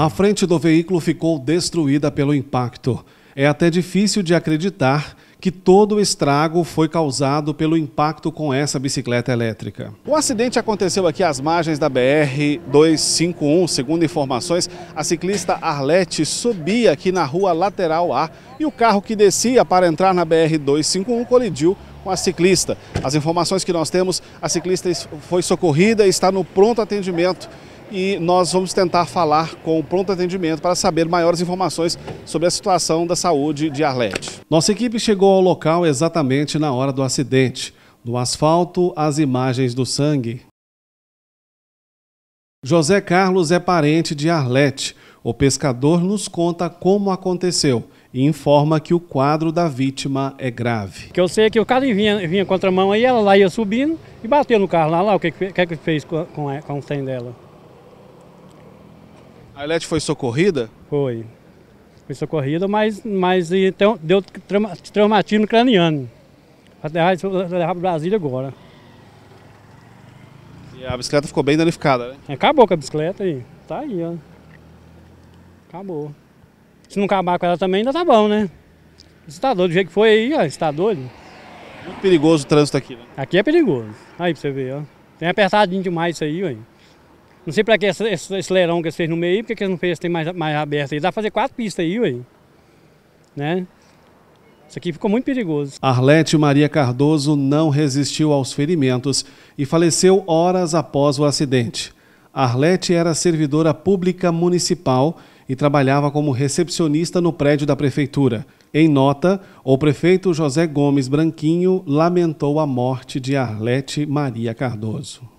A frente do veículo ficou destruída pelo impacto. É até difícil de acreditar que todo o estrago foi causado pelo impacto com essa bicicleta elétrica. O acidente aconteceu aqui às margens da BR 251. Segundo informações, a ciclista Arlete subia aqui na rua lateral A e o carro que descia para entrar na BR 251 colidiu com a ciclista. As informações que nós temos, a ciclista foi socorrida e está no pronto atendimento e nós vamos tentar falar com o pronto atendimento para saber maiores informações sobre a situação da saúde de Arlete. Nossa equipe chegou ao local exatamente na hora do acidente. No asfalto, as imagens do sangue. José Carlos é parente de Arlete. O pescador nos conta como aconteceu e informa que o quadro da vítima é grave. Que eu sei que o cara vinha, vinha contra a mão aí, ela lá ia subindo e bateu no carro lá, lá o que, que, que fez com, com o trem dela. A Elete foi socorrida? Foi. Foi socorrida, mas, mas então, deu trauma, traumatismo craniano. Até levar para Brasília agora. E a bicicleta ficou bem danificada, né? É, acabou com a bicicleta aí. Tá aí, ó. Acabou. Se não acabar com ela também, ainda tá bom, né? Você tá doido do jeito que foi aí, ó. Você tá doido? Muito perigoso o trânsito aqui, né? Aqui é perigoso. Aí pra você ver, ó. Tem apertadinho demais isso aí, ó. Não sei para que esse, esse, leirão que eles fez no meio, porque que eles não fez tem mais, mais aberto aí. Dá pra fazer quatro pistas aí, ué. Né? Isso aqui ficou muito perigoso. Arlete Maria Cardoso não resistiu aos ferimentos e faleceu horas após o acidente. Arlete era servidora pública municipal e trabalhava como recepcionista no prédio da prefeitura. Em nota, o prefeito José Gomes Branquinho lamentou a morte de Arlete Maria Cardoso.